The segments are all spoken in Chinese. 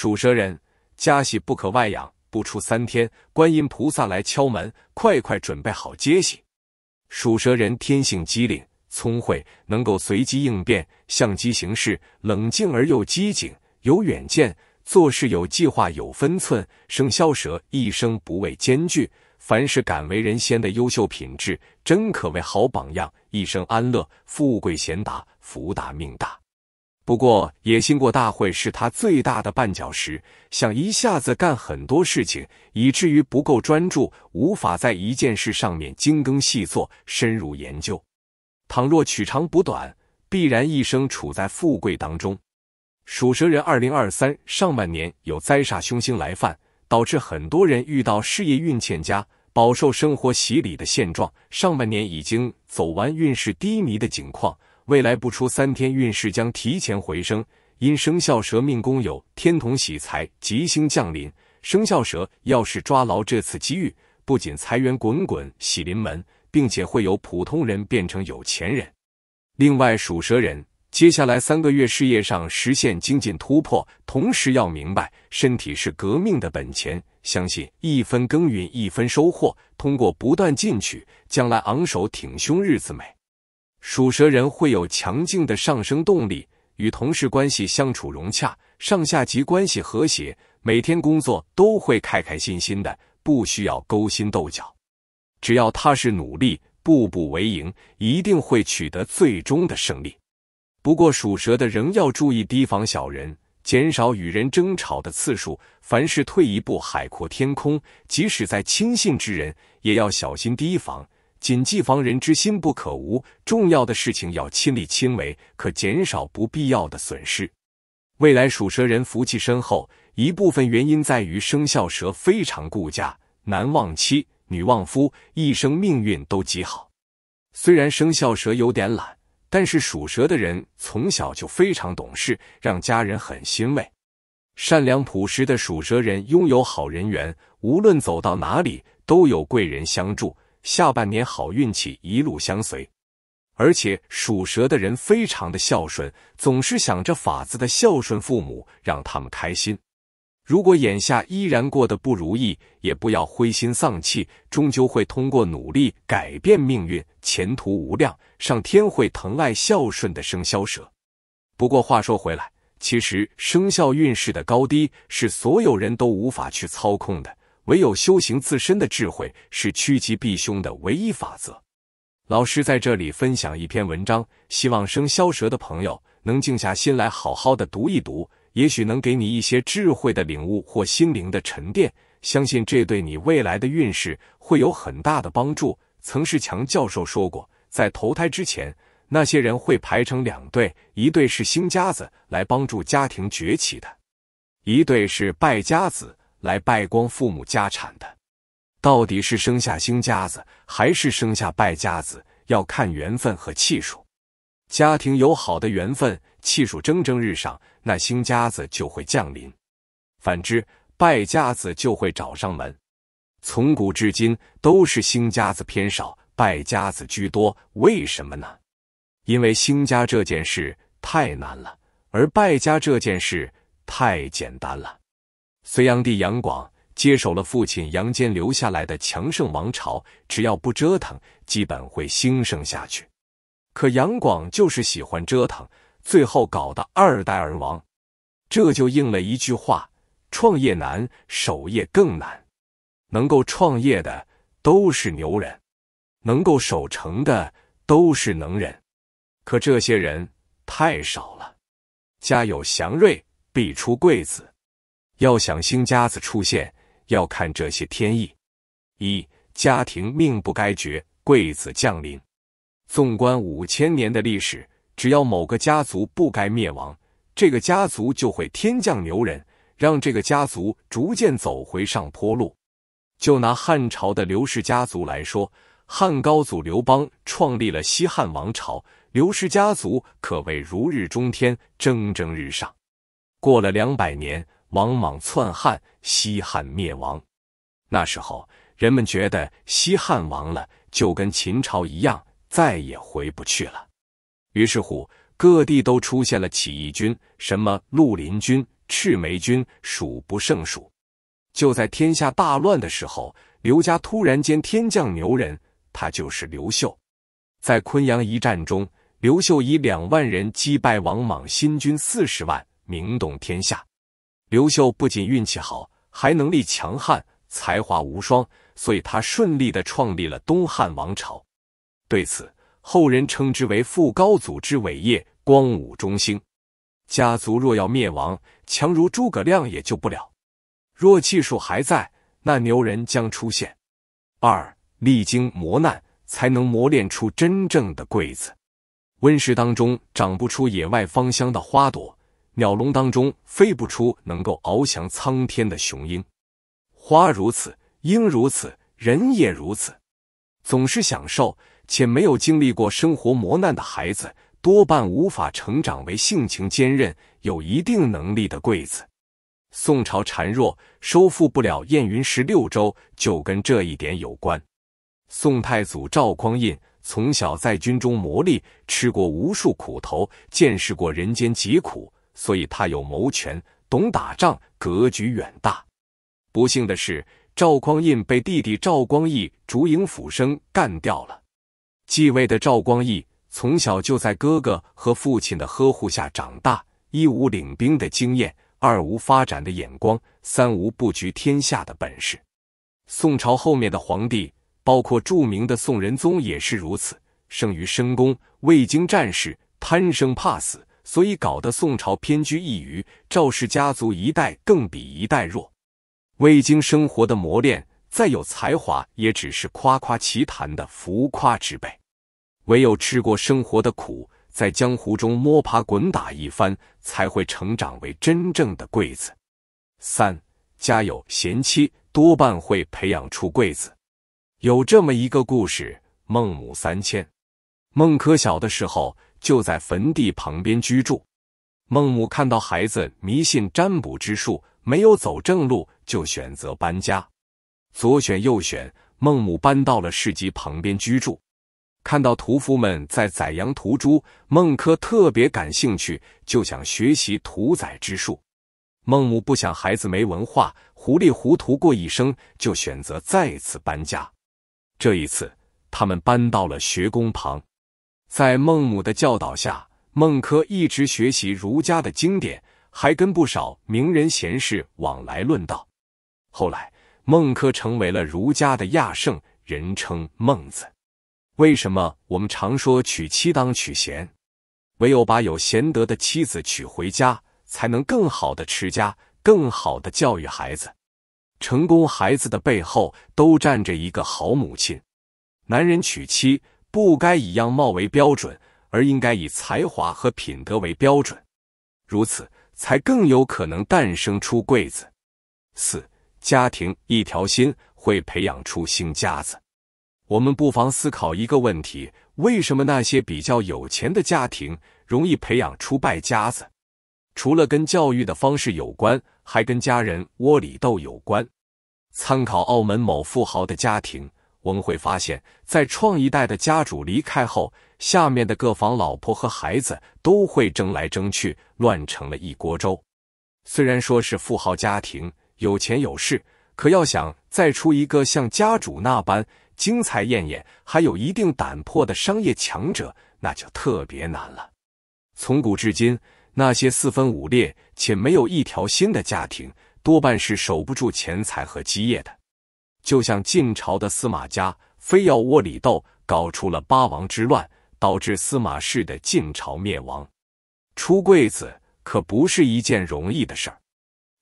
属蛇人，家喜不可外扬，不出三天，观音菩萨来敲门，快快准备好接喜。属蛇人天性机灵、聪慧，能够随机应变、相机行事，冷静而又机警，有远见，做事有计划、有分寸。生肖蛇一生不畏艰巨，凡是敢为人先的优秀品质，真可谓好榜样，一生安乐，富贵贤达，福大命大。不过，野心过大会是他最大的绊脚石。想一下子干很多事情，以至于不够专注，无法在一件事上面精耕细作、深入研究。倘若取长补短，必然一生处在富贵当中。属蛇人二零二三上半年有灾煞凶星来犯，导致很多人遇到事业运欠佳、饱受生活洗礼的现状。上半年已经走完运势低迷的景况。未来不出三天，运势将提前回升。因生肖蛇命宫有天同喜财吉星降临，生肖蛇要是抓牢这次机遇，不仅财源滚滚、喜临门，并且会有普通人变成有钱人。另外，属蛇人接下来三个月事业上实现精进突破，同时要明白身体是革命的本钱，相信一分耕耘一分收获，通过不断进取，将来昂首挺胸，日子美。属蛇人会有强劲的上升动力，与同事关系相处融洽，上下级关系和谐，每天工作都会开开心心的，不需要勾心斗角。只要踏实努力，步步为营，一定会取得最终的胜利。不过属蛇的仍要注意提防小人，减少与人争吵的次数。凡事退一步，海阔天空。即使在亲信之人，也要小心提防。谨记，防人之心不可无。重要的事情要亲力亲为，可减少不必要的损失。未来属蛇人福气深厚，一部分原因在于生肖蛇非常顾家，男旺妻，女旺夫，一生命运都极好。虽然生肖蛇有点懒，但是属蛇的人从小就非常懂事，让家人很欣慰。善良朴实的属蛇人拥有好人缘，无论走到哪里都有贵人相助。下半年好运气一路相随，而且属蛇的人非常的孝顺，总是想着法子的孝顺父母，让他们开心。如果眼下依然过得不如意，也不要灰心丧气，终究会通过努力改变命运，前途无量。上天会疼爱孝顺的生肖蛇。不过话说回来，其实生肖运势的高低是所有人都无法去操控的。唯有修行自身的智慧，是趋吉避凶的唯一法则。老师在这里分享一篇文章，希望生肖蛇的朋友能静下心来好好的读一读，也许能给你一些智慧的领悟或心灵的沉淀。相信这对你未来的运势会有很大的帮助。曾仕强教授说过，在投胎之前，那些人会排成两队，一队是星家子，来帮助家庭崛起的；一队是败家子。来败光父母家产的，到底是生下兴家子还是生下败家子？要看缘分和气数。家庭有好的缘分，气数蒸蒸日上，那兴家子就会降临；反之，败家子就会找上门。从古至今，都是兴家子偏少，败家子居多。为什么呢？因为兴家这件事太难了，而败家这件事太简单了。隋炀帝杨广接手了父亲杨坚留下来的强盛王朝，只要不折腾，基本会兴盛下去。可杨广就是喜欢折腾，最后搞得二代而亡。这就应了一句话：创业难，守业更难。能够创业的都是牛人，能够守成的都是能人。可这些人太少了。家有祥瑞，必出贵子。要想新家子出现，要看这些天意。一家庭命不该绝，贵子降临。纵观五千年的历史，只要某个家族不该灭亡，这个家族就会天降牛人，让这个家族逐渐走回上坡路。就拿汉朝的刘氏家族来说，汉高祖刘邦创立了西汉王朝，刘氏家族可谓如日中天，蒸蒸日上。过了两百年。王莽篡汉，西汉灭亡。那时候，人们觉得西汉亡了，就跟秦朝一样，再也回不去了。于是乎，各地都出现了起义军，什么绿林军、赤眉军，数不胜数。就在天下大乱的时候，刘家突然间天降牛人，他就是刘秀。在昆阳一战中，刘秀以两万人击败王莽新军四十万，名动天下。刘秀不仅运气好，还能力强悍，才华无双，所以他顺利的创立了东汉王朝。对此，后人称之为“副高祖之伟业，光武中兴”。家族若要灭亡，强如诸葛亮也救不了。若技术还在，那牛人将出现。二，历经磨难，才能磨练出真正的贵子。温室当中长不出野外芳香的花朵。鸟笼当中飞不出能够翱翔苍天的雄鹰，花如此，鹰如此，人也如此。总是享受且没有经历过生活磨难的孩子，多半无法成长为性情坚韧、有一定能力的贵子。宋朝孱弱，收复不了燕云十六州，就跟这一点有关。宋太祖赵匡胤从小在军中磨砺，吃过无数苦头，见识过人间疾苦。所以他有谋权，懂打仗，格局远大。不幸的是，赵匡胤被弟弟赵光义竹营府生干掉了。继位的赵光义从小就在哥哥和父亲的呵护下长大，一无领兵的经验，二无发展的眼光，三无布局天下的本事。宋朝后面的皇帝，包括著名的宋仁宗也是如此，生于深宫，未经战事，贪生怕死。所以搞得宋朝偏居一隅，赵氏家族一代更比一代弱。未经生活的磨练，再有才华也只是夸夸其谈的浮夸之辈。唯有吃过生活的苦，在江湖中摸爬滚打一番，才会成长为真正的贵子。三家有贤妻，多半会培养出贵子。有这么一个故事，《孟母三迁》。孟轲小的时候，就在坟地旁边居住。孟母看到孩子迷信占卜之术，没有走正路，就选择搬家。左选右选，孟母搬到了市集旁边居住。看到屠夫们在宰羊屠猪，孟轲特别感兴趣，就想学习屠宰之术。孟母不想孩子没文化，糊里糊涂过一生，就选择再次搬家。这一次，他们搬到了学宫旁。在孟母的教导下，孟轲一直学习儒家的经典，还跟不少名人贤士往来论道。后来，孟轲成为了儒家的亚圣，人称孟子。为什么我们常说娶妻当娶贤？唯有把有贤德的妻子娶回家，才能更好的持家，更好的教育孩子。成功孩子的背后，都站着一个好母亲。男人娶妻。不该以样貌为标准，而应该以才华和品德为标准，如此才更有可能诞生出贵子。四家庭一条心，会培养出新家子。我们不妨思考一个问题：为什么那些比较有钱的家庭容易培养出败家子？除了跟教育的方式有关，还跟家人窝里斗有关。参考澳门某富豪的家庭。我们会发现，在创一代的家主离开后，下面的各房老婆和孩子都会争来争去，乱成了一锅粥。虽然说是富豪家庭，有钱有势，可要想再出一个像家主那般精彩艳艳、还有一定胆魄的商业强者，那就特别难了。从古至今，那些四分五裂且没有一条心的家庭，多半是守不住钱财和基业的。就像晋朝的司马家非要窝里斗，搞出了八王之乱，导致司马氏的晋朝灭亡。出贵子可不是一件容易的事儿，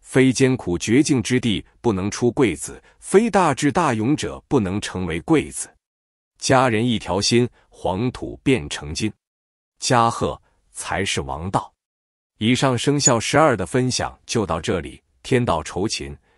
非艰苦绝境之地不能出贵子，非大智大勇者不能成为贵子。家人一条心，黄土变成金，家和才是王道。以上生肖十二的分享就到这里，天道酬勤。